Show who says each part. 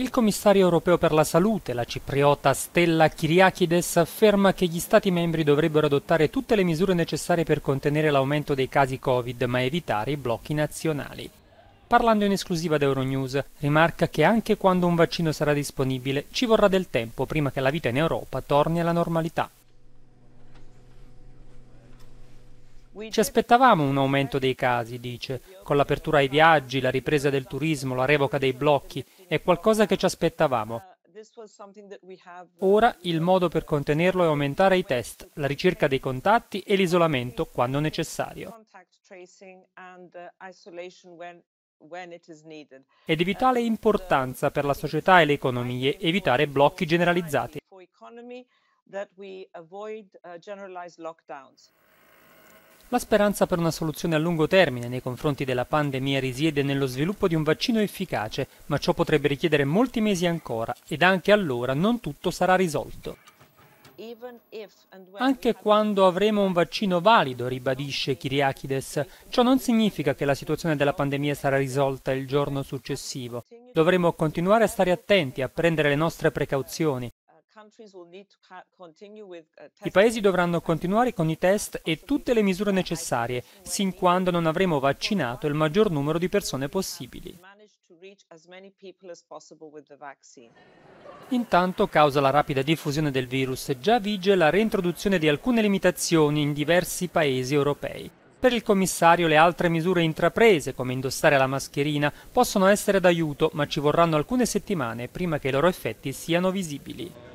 Speaker 1: Il commissario europeo per la salute, la cipriota Stella Kyriakides, afferma che gli Stati membri dovrebbero adottare tutte le misure necessarie per contenere l'aumento dei casi Covid, ma evitare i blocchi nazionali. Parlando in esclusiva ad Euronews, rimarca che anche quando un vaccino sarà disponibile ci vorrà del tempo prima che la vita in Europa torni alla normalità. Ci aspettavamo un aumento dei casi, dice, con l'apertura ai viaggi, la ripresa del turismo, la revoca dei blocchi, è qualcosa che ci aspettavamo. Ora il modo per contenerlo è aumentare i test, la ricerca dei contatti e l'isolamento quando necessario. È di vitale importanza per la società e le economie evitare blocchi generalizzati. La speranza per una soluzione a lungo termine nei confronti della pandemia risiede nello sviluppo di un vaccino efficace, ma ciò potrebbe richiedere molti mesi ancora ed anche allora non tutto sarà risolto. Anche quando avremo un vaccino valido, ribadisce Kiriakides, ciò non significa che la situazione della pandemia sarà risolta il giorno successivo. Dovremo continuare a stare attenti, a prendere le nostre precauzioni,
Speaker 2: Uh, I paesi
Speaker 1: dovranno continuare con i test e tutte le misure necessarie, sin quando non avremo vaccinato il maggior numero di persone possibili. Intanto, causa la rapida diffusione del virus, già vige la reintroduzione di alcune limitazioni in diversi paesi europei. Per il commissario le altre misure intraprese, come indossare la mascherina, possono essere d'aiuto, ma ci vorranno alcune settimane prima che i loro effetti siano visibili.